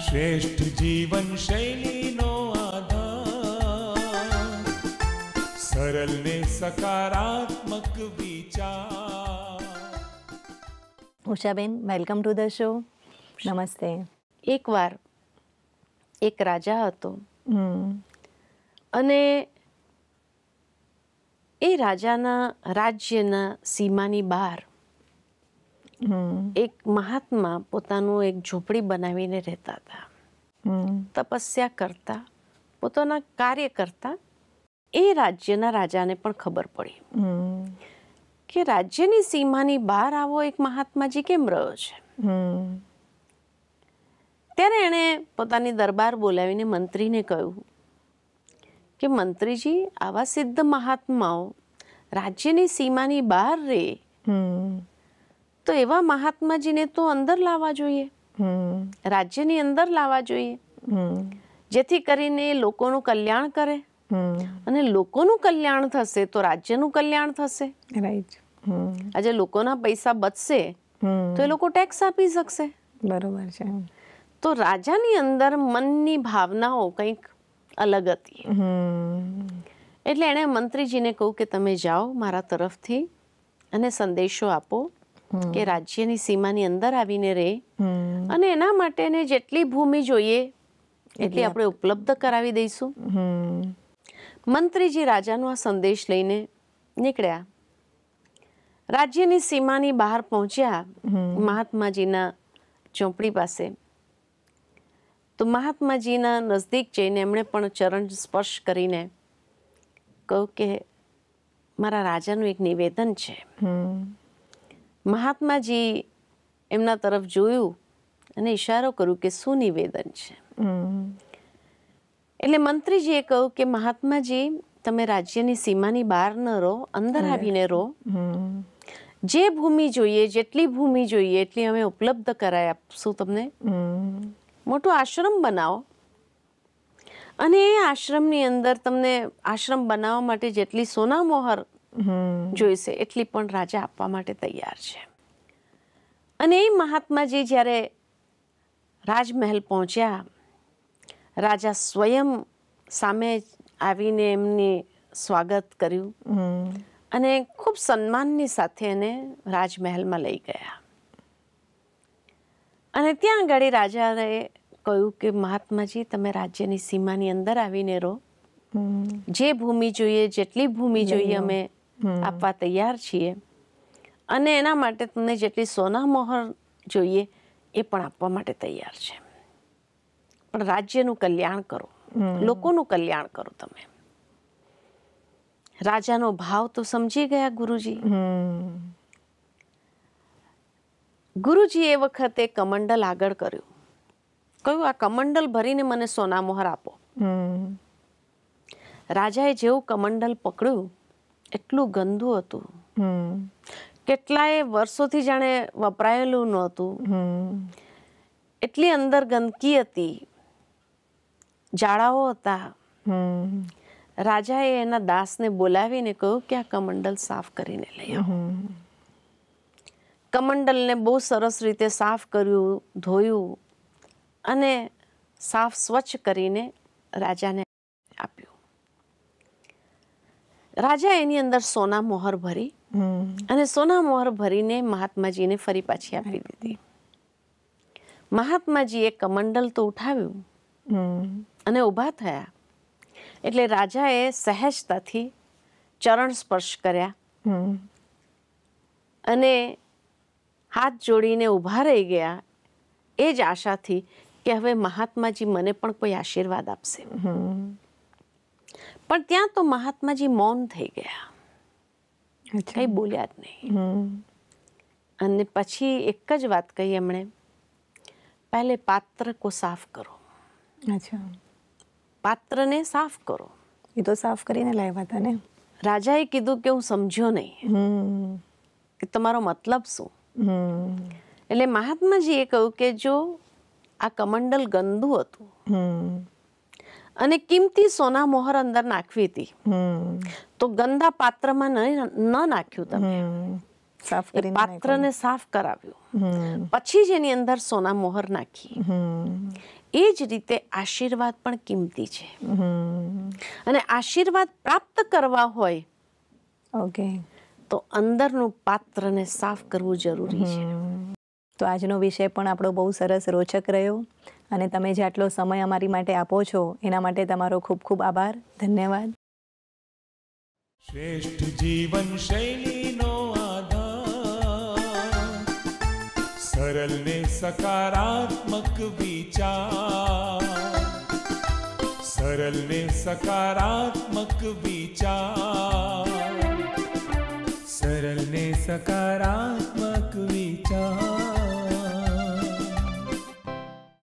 શ્રેષ્ઠ જીવન શૈલીનો આધાર સરળ ને સકારાત્મક વિચાર Ushaben welcome to the show નમસ્તે એકવાર એક રાજા હતો અને એ રાજાના રાજ્યના સીમાની બહાર એક મહાત્મા પોતાનું એક ઝૂંપડી બનાવીને રહેતા હતા તપસ્યા કરતા પોતાના કાર્ય કરતા એ રાજ્યના રાજાને પણ ખબર પડી કે રાજ્યની સીમાની બહાર આવો એક મહાત્માજી કેમ રહ્યો છે ત્યારે એણે પોતાની દરબાર બોલાવીને મંત્રીને કહ્યું કે મંત્રીજી આવા સિદ્ધ મહાત્માઓ રાજ્યની સીમાની બહાર રે તો એવા મહાત્માજીને તો અંદર લાવવા જોઈએ રાજ્યની અંદર લાવવા જોઈએ જેથી કરીને લોકોનું કલ્યાણ કરે અને લોકોનું કલ્યાણ થશે તો રાજ્યનું કલ્યાણ થશે આજે લોકોના પૈસા બચશે તો એ લોકો ટેક્સ આપી શકશે બરોબર છે તો રાજાની અંદર મનની ભાવનાઓ કંઈક અલગ હતી એટલે એણે મંત્રીજીને કહું કે તમે જાઓ મારા તરફથી અને સંદેશો આપો કે રાજ્યની સીમાની અંદર આવીને રહે અને એના માટેને જેટલી ભૂમિ જોઈએ એટલી આપણે ઉપલબ્ધ કરાવી દઈશું મંત્રીજી રાજાનો આ સંદેશ લઈને નીકળ્યા રાજ્યની સીમાની બહાર પહોંચ્યા મહાત્માજીના ચોપડી પાસે તો મહાત્માજીના નજદીક જઈને એમણે પણ ચરણ સ્પર્શ કરીને કહ્યું કે મારા રાજાનું એક નિવેદન છે મહાત્માજી એમના તરફ જોયું અને ઈશારો કર્યું કે શું નિવેદન છે એટલે મંત્રીજીએ કહ્યું કે મહાત્માજી તમે રાજ્યની સીમાની બહાર ન રહો અંદર આવીને રહો જે ભૂમિ જોઈએ જેટલી ભૂમિ જોઈએ એટલી અમે ઉપલબ્ધ કરાવી આપશું તમને મોટો આશ્રમ બનાવો અને એ આશ્રમની અંદર તમને આશ્રમ બનાવવા માટે જેટલી સોના મોહર જોઈશે એટલી પણ રાજા આપવા માટે તૈયાર છે અને એ મહાત્માજી જ્યારે રાજમહેલ પહોંચ્યા રાજા સ્વયં સામે આવીને એમને સ્વાગત કર્યું અને ખૂબ સન્માનની સાથે એને રાજમહેલમાં લઈ ગયા અને ત્યાં આગળ રાજાએ કહ્યું કે મહાત્માજી તમે રાજ્યની સીમાની અંદર આવીને રહો જે ભૂમિ જોઈએ જેટલી ભૂમિ જોઈએ અમે આપવા તૈયાર છીએ અને એના માટે તમને જેટલી સોના મોહર જોઈએ એ પણ આપવા માટે તૈયાર છે પણ રાજ્યનું કલ્યાણ કરો લોકોનું કલ્યાણ કરો તમે રાજાનો ભાવ તો સમજી ગયા ગુરુજી ગુરુજી એ વખતે કમંડલ આગળ કર્યું કહ્યું આ કમંડલ ભરીને મને સોના મોહર આપો રાજાએ જેવું કમંડલ પકડ્યું એટલું ગંદુ હતું કેટલાય વર્ષોથી જાણે વપરાયેલું નહોતું એટલી અંદર ગંદકી હતી જાળાઓ હતા રાજાએ એના દાસને બોલાવીને કહ્યું કે આ કમંડલ સાફ કરીને લઈ આવો કમંડલને બહુ સરસ રીતે સાફ કર્યું ધોયું અને સાફ સ્વચ્છ કરીને રાજાને રાજા એની અંદર સોના મોહર ભરી અને સોના મોહર ભરીને મહાત્માજીને ફરી પાછી આપી દીધી મહાત્માજીએ કમંડલ તો ઉઠાવ્યું અને ઊભા થયા એટલે રાજાએ સહેજતાથી ચરણ સ્પર્શ કર્યા અને હાથ જોડીને ઊભા રહી ગયા એ જ આશાથી કે હવે મહાત્માજી મને પણ કોઈ આશીર્વાદ આપશે પણ ત્યાં તો મહાત્માજી મૌન થઈ ગયા કંઈ બોલ્યા જ નહીં અને પછી એક જ વાત કહી એમણે પહેલે પાત્ર કો સાફ કરો અચ્છા પાત્રને સાફ કરો એ તો સાફ કરીને લાવ્યા હતા ને રાજાએ કીધું કે હું સમજ્યો નહીં કે તમારો મતલબ શું એટલે મહાત્માજીએ કહ્યું કે જો આ કમંડલ ગંદુ હતું અને કિંમતી સોના મોહર અંદર નાખવી હતી તો ગંદા પાત્રમાં ન નાખ્યું તમે પાત્રને સાફ કરાવ્યું પછી જેની અંદર સોના મોહર નાખી એ જ રીતે આશીર્વાદ પણ કિંમતી છે અને આશીર્વાદ પ્રાપ્ત કરવા હોય ઓકે તો અંદરનું પાત્રને સાફ કરવું જરૂરી છે તો આજનો વિષય પણ આપણો બહુ સરસ રોચક રહ્યો અને તમે જે આટલો સમય અમારી માટે આપો છો એના માટે તમારો ખૂબ ખૂબ આભાર ધન્યવાદ શ્રેષ્ઠ જીવન શૈલીનો આધાર સરળ ને સકારાત્મક વિચાર સરળ ને સકારાત્મક વિચાર સરળ ને સકારાત્મક વિચાર